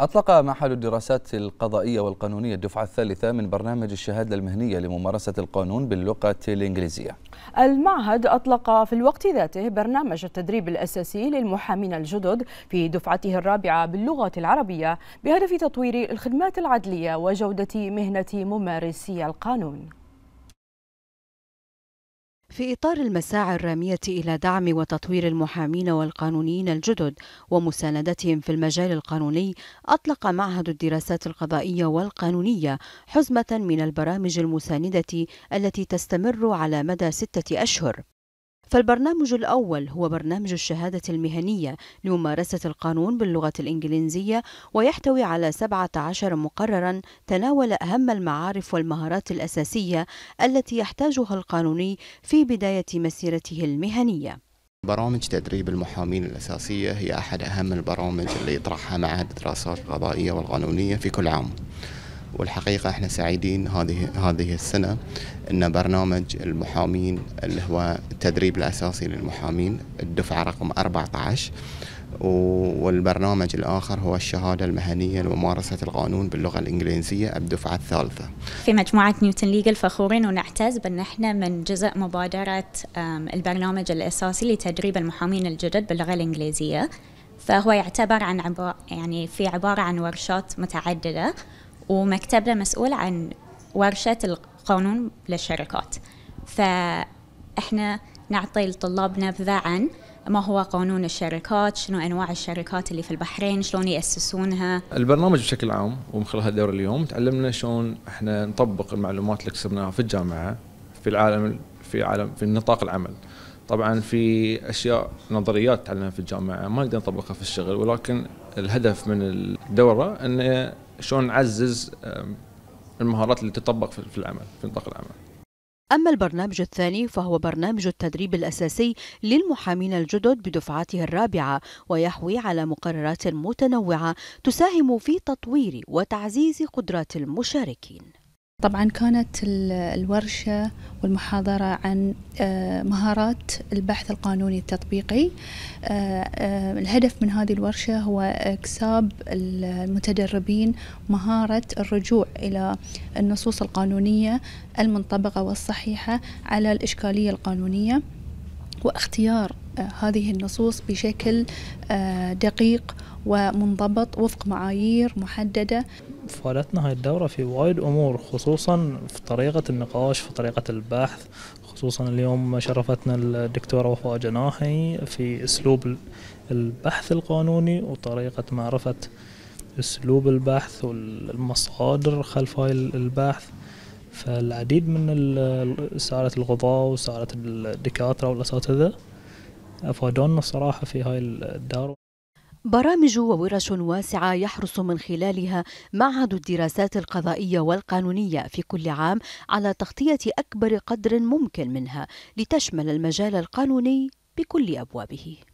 أطلق معهد الدراسات القضائية والقانونية الدفعة الثالثة من برنامج الشهادة المهنية لممارسة القانون باللغة الإنجليزية. المعهد أطلق في الوقت ذاته برنامج التدريب الأساسي للمحامين الجدد في دفعته الرابعة باللغة العربية بهدف تطوير الخدمات العدلية وجودة مهنة ممارسي القانون. في إطار المساعي الرامية إلى دعم وتطوير المحامين والقانونيين الجدد ومساندتهم في المجال القانوني، أطلق معهد الدراسات القضائية والقانونية حزمة من البرامج المساندة التي تستمر على مدى ستة أشهر. فالبرنامج الأول هو برنامج الشهادة المهنية لممارسة القانون باللغة الإنجليزية ويحتوي على 17 مقررا تناول أهم المعارف والمهارات الأساسية التي يحتاجها القانوني في بداية مسيرته المهنية برامج تدريب المحامين الأساسية هي أحد أهم البرامج اللي يطرحها معهد الدراسات القضائية والقانونية في كل عام والحقيقه احنا سعيدين هذه هذه السنه ان برنامج المحامين اللي هو التدريب الاساسي للمحامين الدفعه رقم 14 والبرنامج الآخر هو الشهادة المهنية لممارسة القانون باللغة الإنجليزية الدفعة الثالثة في مجموعة نيوتن ليجل فخورين ونعتز بأن احنا من جزء مبادرة البرنامج الأساسي لتدريب المحامين الجدد باللغة الإنجليزية فهو يعتبر عن عبارة يعني في عبارة عن ورشات متعددة ومكتبنا مسؤول عن ورشة القانون للشركات فإحنا نعطي لطلابنا نبذة عن ما هو قانون الشركات شنو أنواع الشركات اللي في البحرين شلون يأسسونها البرنامج بشكل عام ومن خلال هالدورة اليوم تعلمنا شلون احنا نطبق المعلومات اللي كسبناها في الجامعة في العالم في عالم في نطاق العمل طبعا في اشياء نظريات تعلمها في الجامعه ما نقدر نطبقها في الشغل ولكن الهدف من الدوره ان شلون نعزز المهارات اللي تطبق في العمل في نطاق العمل أما البرنامج الثاني فهو برنامج التدريب الأساسي للمحامين الجدد بدفعته الرابعة ويحوي على مقررات متنوعة تساهم في تطوير وتعزيز قدرات المشاركين طبعا كانت الورشة والمحاضرة عن آه، مهارات البحث القانوني التطبيقي آه، آه، الهدف من هذه الورشة هو إكساب المتدربين مهارة الرجوع إلى النصوص القانونية المنطبقة والصحيحة على الإشكالية القانونية واختيار هذه النصوص بشكل دقيق ومنضبط وفق معايير محددة فادتنا هاي الدورة في وايد أمور خصوصا في طريقة النقاش في طريقة البحث خصوصا اليوم شرفتنا الدكتورة وفاء جناحي في أسلوب البحث القانوني وطريقة معرفة أسلوب البحث والمصادر خلف هاي البحث فالعديد من سعادة القضاة وسعادة الدكاترة والأساتذة أفادونا الصراحة في هاي الدار برامج وورش واسعة يحرص من خلالها معهد الدراسات القضائية والقانونية في كل عام على تغطية أكبر قدر ممكن منها لتشمل المجال القانوني بكل أبوابه